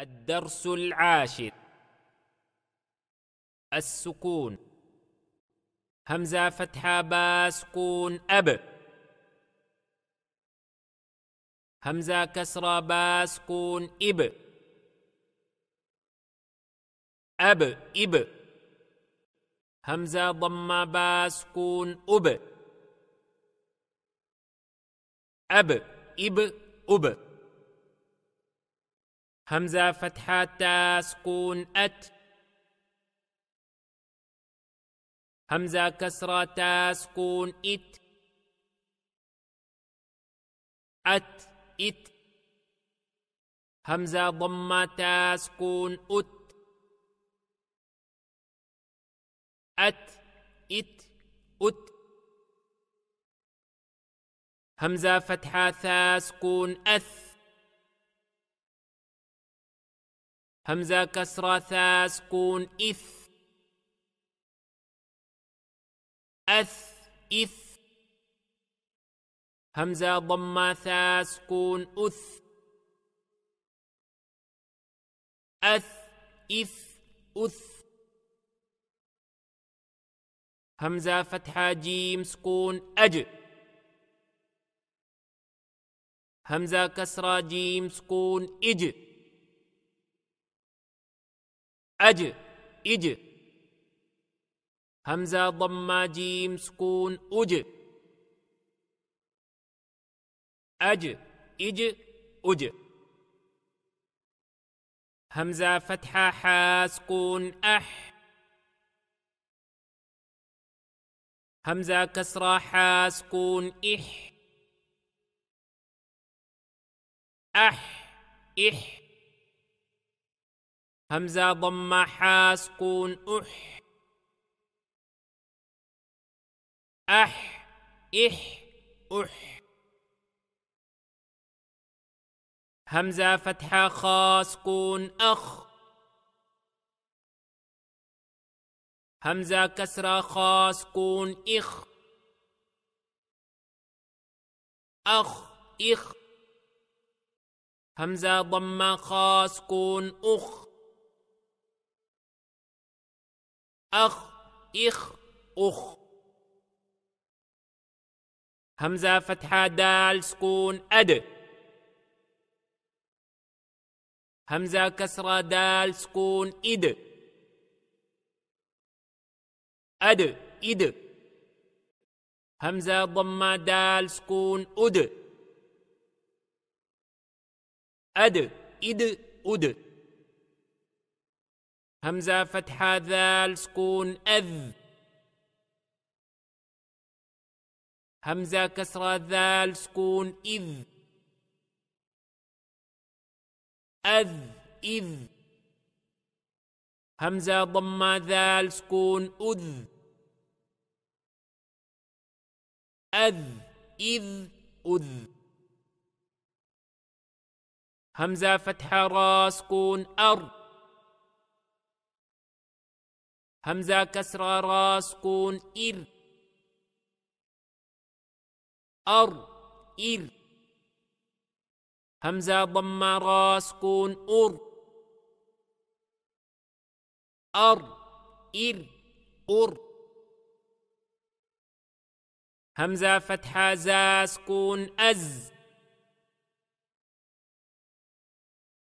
الدرس العاشر السكون همزة فتحة با سكون أب همزة كسرة با سكون إب أب إب همزة ضمة با سكون أب أب إب أب, أب. همزة فتحة تا سكون أت همزة كسرة تا سكون إت أت إت همزة ضمة تا سكون أت أت إت أت همزة فتحة ثا سكون أث همزة كسرة ثا سكون إث أث إث همزة ضمة ثا سكون أث أث إث أث همزة فتحة جيم سكون أج همزة كسرة جيم سكون إج أج إج همزة ضمة جيم سكون أج أج إج أج همزة فتحة حا سكون أح همزة كسرة حا سكون إح أح إح همزة ضم حاس سكون أح أح إح أح همزة فتحة خاس سكون أخ همزة كسرة خاس سكون إخ أخ إخ همزة ضم خاس سكون أخ أخ إخ أخ همزة فتحة دال سكون أد همزة كسرة دال سكون إد أد إد همزة ضمة دال سكون أد أد إد أد, أد. همزة فتحة ذال سكون أذ همزة كسرة ذال سكون إذ أذ إذ همزة ضمة ذال سكون أذ أذ إذ أذ همزة فتحة راس سكون أر همزة كسرة را سكون إر أر إر همزة ضمة را سكون أر أر إر أر همزة فتحة زا سكون أز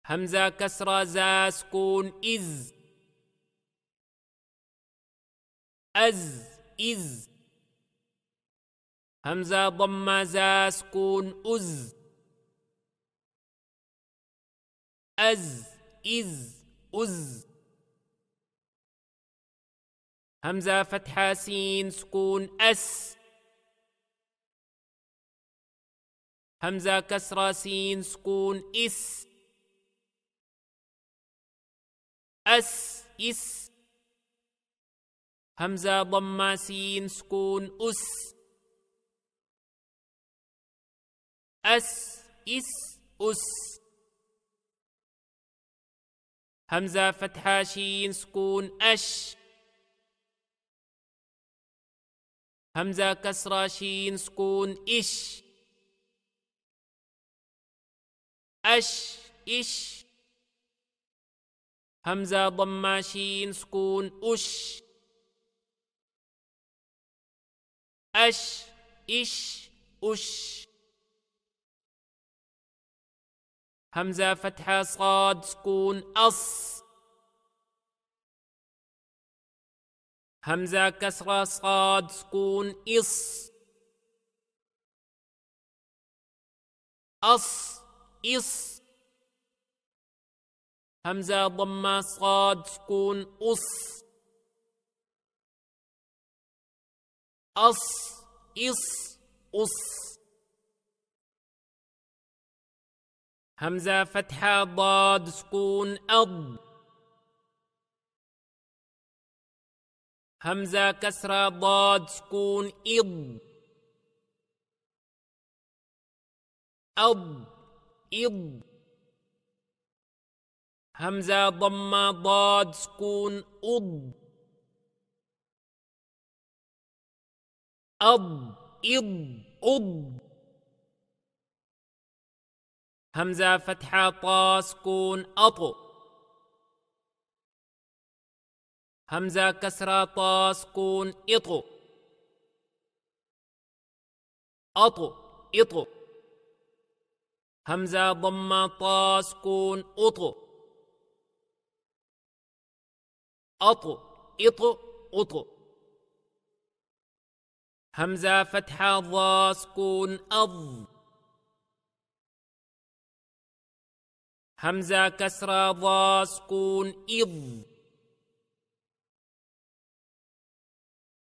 همزة كسرة زا سكون إز أز إز همزة ضمة زا سكون أز أز إز أز همزة فتحة سين سكون أس همزة كسرة سين سكون إس أس إس همزة ضمة سين سكون أس أس إس أس همزة فتحة شين سكون أش همزة كسرة شين سكون إش أش إش همزة ضمة شين سكون أش أش إش أش همزة فتحة صاد سكون أص همزة كسرة صاد سكون إص أص إص همزة ضمة صاد سكون أص أص إص أص همزة فتحة ضاد سكون أض همزة كسرة ضاد سكون إض أض إض همزة ضمة ضاد سكون أض أض إض أض همزة فتحة طاسكون أطو همزة كسرة طاسكون إطو أطو إطو همزة ضمة طاسكون أطو أطو إطو أطو همزة فتحة ضا سكون أض همزة كسرة ضا سكون إض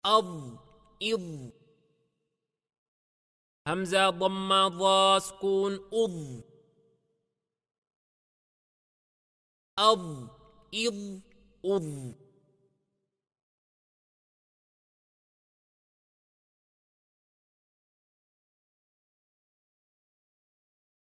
أض إض همزة ضمة ضا سكون أض أض إض أض